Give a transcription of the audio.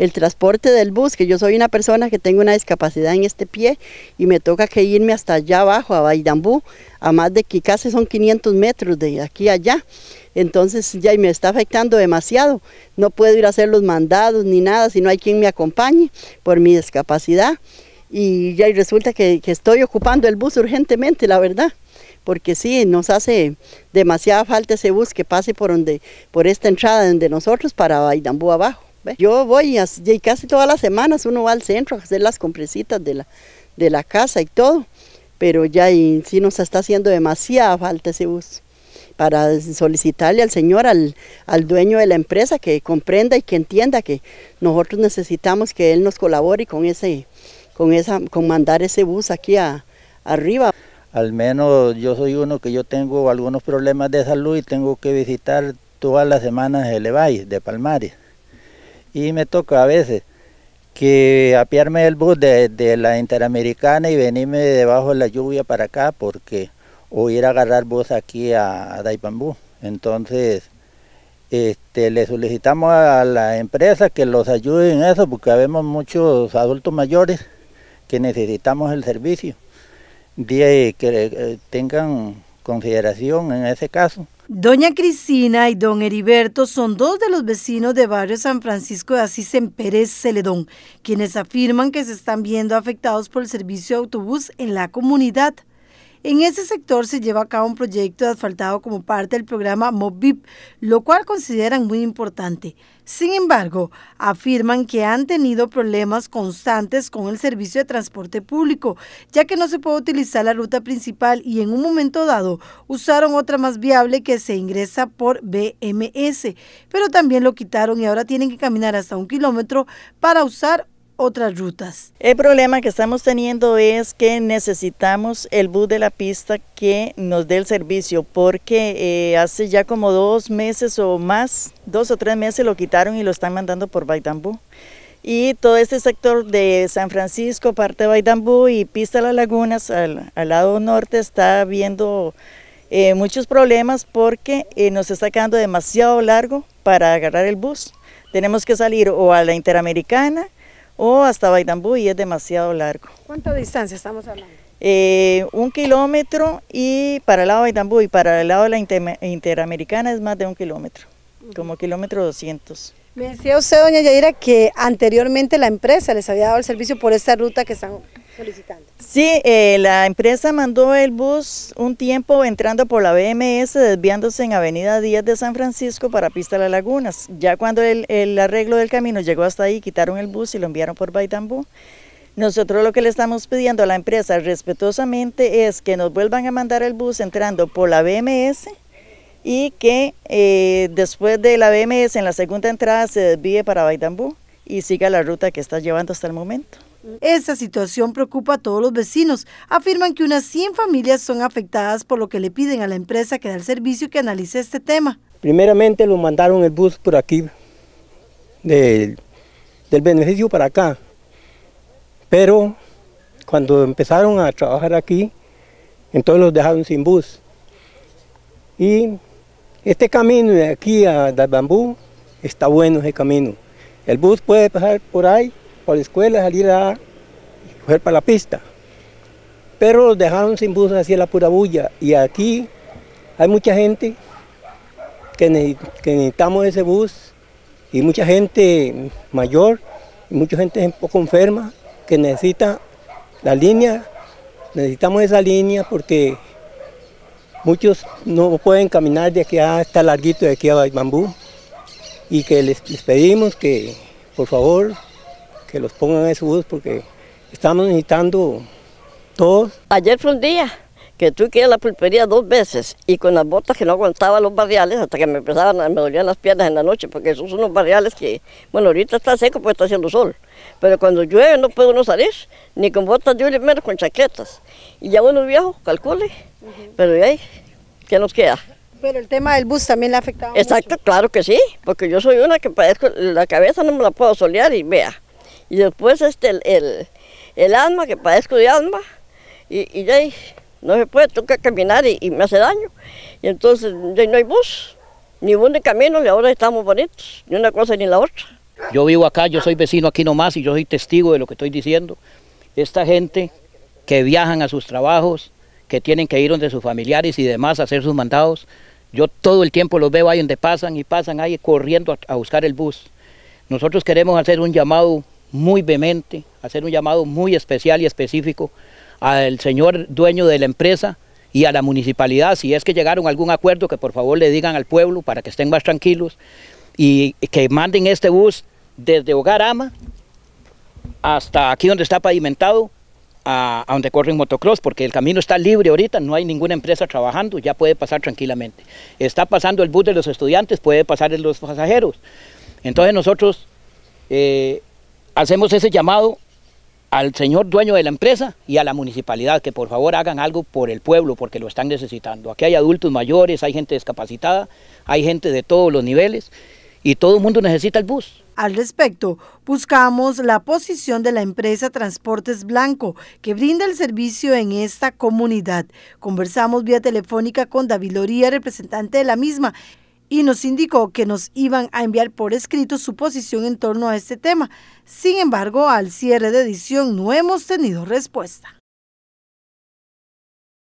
el transporte del bus, que yo soy una persona que tengo una discapacidad en este pie y me toca que irme hasta allá abajo, a Baidambú, a más de que casi son 500 metros de aquí a allá. Entonces ya me está afectando demasiado. No puedo ir a hacer los mandados ni nada si no hay quien me acompañe por mi discapacidad. Y ya resulta que, estoy ocupando el bus urgentemente, la verdad porque sí, nos hace demasiada falta ese bus que pase por donde, por esta entrada donde nosotros para Baidambú abajo. Yo voy y casi todas las semanas uno va al centro a hacer las compresitas de la, de la casa y todo, pero ya y, sí nos está haciendo demasiada falta ese bus para solicitarle al señor, al, dueño de la empresa, que comprenda y que entienda que nosotros necesitamos que él nos colabore con ese, con esa, con mandar ese bus aquí arriba. Al menos yo soy uno que yo tengo algunos problemas de salud y tengo que visitar todas las semanas el Evay, de Palmares y me toca a veces que apiarme el bus de, la Interamericana y venirme debajo de la lluvia para acá porque o ir a agarrar bus aquí a, Daipambú. Entonces, este, le solicitamos a la empresa que los ayude en eso porque vemos muchos adultos mayores que necesitamos el servicio, que eh, tengan consideración en ese caso. Doña Cristina y don Heriberto son dos de los vecinos de barrio San Francisco de Asís en Pérez Celedón, quienes afirman que se están viendo afectados por el servicio de autobús en la comunidad. En ese sector se lleva a cabo un proyecto de asfaltado como parte del programa Mobip, lo cual consideran muy importante. Sin embargo, afirman que han tenido problemas constantes con el servicio de transporte público, ya que no se puede utilizar la ruta principal y en un momento dado usaron otra más viable que se ingresa por BMS, pero también lo quitaron y ahora tienen que caminar hasta un kilómetro para usar otras rutas. El problema que estamos teniendo es que necesitamos el bus de la pista que nos dé el servicio porque eh, hace ya como dos meses o más, dos o tres meses lo quitaron y lo están mandando por Baitambú. Y todo este sector de San Francisco, parte de Baitambú y Pista Las Lagunas, al, al lado norte, está viendo eh, muchos problemas porque eh, nos está quedando demasiado largo para agarrar el bus. Tenemos que salir o a la Interamericana, o hasta Baitambú y es demasiado largo. ¿Cuánta distancia estamos hablando? Eh, un kilómetro y para el lado de Baitambú y para el lado de la Interamericana es más de un kilómetro, como kilómetro 200. Me decía usted, doña Yaira, que anteriormente la empresa les había dado el servicio por esta ruta que están Sí, eh, la empresa mandó el bus un tiempo entrando por la BMS, desviándose en Avenida Díaz de San Francisco para Pista Las Lagunas. Ya cuando el, arreglo del camino llegó hasta ahí, quitaron el bus y lo enviaron por Baitambú. Nosotros lo que le estamos pidiendo a la empresa respetuosamente es que nos vuelvan a mandar el bus entrando por la BMS y que eh, después de la BMS en la segunda entrada se desvíe para Baitambú y siga la ruta que está llevando hasta el momento. Esta situación preocupa a todos los vecinos. Afirman que unas 100 familias son afectadas por lo que le piden a la empresa que da el servicio que analice este tema. Primeramente lo mandaron el bus por aquí, del, beneficio para acá. Pero cuando empezaron a trabajar aquí, entonces los dejaron sin bus. Y este camino de aquí a Dalbambú Bambú está bueno ese camino. El bus puede pasar por ahí a la escuela, salir a ...coger para la pista. Pero los dejaron sin bus hacia la pura bulla. Y aquí hay mucha gente que, necesitamos ese bus y mucha gente mayor y mucha gente un poco enferma que necesita la línea, necesitamos esa línea porque muchos no pueden caminar de aquí a... hasta larguito de aquí a Bambú y que les, les pedimos que por favor que los pongan en su bus porque estamos necesitando todos. Ayer fue un día que tuve que ir a la pulpería dos veces y con las botas que no aguantaba los barriales hasta que me empezaban, me dolían las piernas en la noche porque esos son unos barriales que, bueno, ahorita está seco porque está haciendo sol, pero cuando llueve no puede uno salir, ni con botas de lluvia, menos con chaquetas. Y ya uno viejo, calcule, pero ¿y ahí? ¿Qué nos queda? Pero el tema del bus también le ha afectado Exacto, claro que sí, porque yo soy una que la cabeza no me la puedo solear y vea, y después este, el, alma, que padezco de alma, y, y no se puede, tengo que caminar y, me hace daño. Y entonces ya no hay bus, ni bus de camino, y ahora estamos bonitos, ni una cosa ni la otra. Yo vivo acá, yo soy vecino aquí nomás y yo soy testigo de lo que estoy diciendo. Esta gente que viajan a sus trabajos, que tienen que ir donde sus familiares y demás a hacer sus mandados, yo todo el tiempo los veo ahí donde pasan y pasan ahí corriendo a buscar el bus. Nosotros queremos hacer un llamado muy vehemente, hacer un llamado muy especial y específico al señor dueño de la empresa y a la municipalidad, si es que llegaron a algún acuerdo, que por favor le digan al pueblo para que estén más tranquilos y que manden este bus desde Hogarama hasta aquí donde está pavimentado, a, donde donde corren motocross, porque el camino está libre ahorita, no hay ninguna empresa trabajando, ya puede pasar tranquilamente. Está pasando el bus de los estudiantes, puede pasar el de los pasajeros. Entonces nosotros eh, hacemos ese llamado al señor dueño de la empresa y a la municipalidad que por favor hagan algo por el pueblo porque lo están necesitando. Aquí hay adultos mayores, hay gente discapacitada, hay gente de todos los niveles y todo el mundo necesita el bus. Al respecto, buscamos la posición de la empresa Transportes Blanco, que brinda el servicio en esta comunidad. Conversamos vía telefónica con David Loría, representante de la misma, y nos indicó que nos iban a enviar por escrito su posición en torno a este tema. Sin embargo, al cierre de edición no hemos tenido respuesta.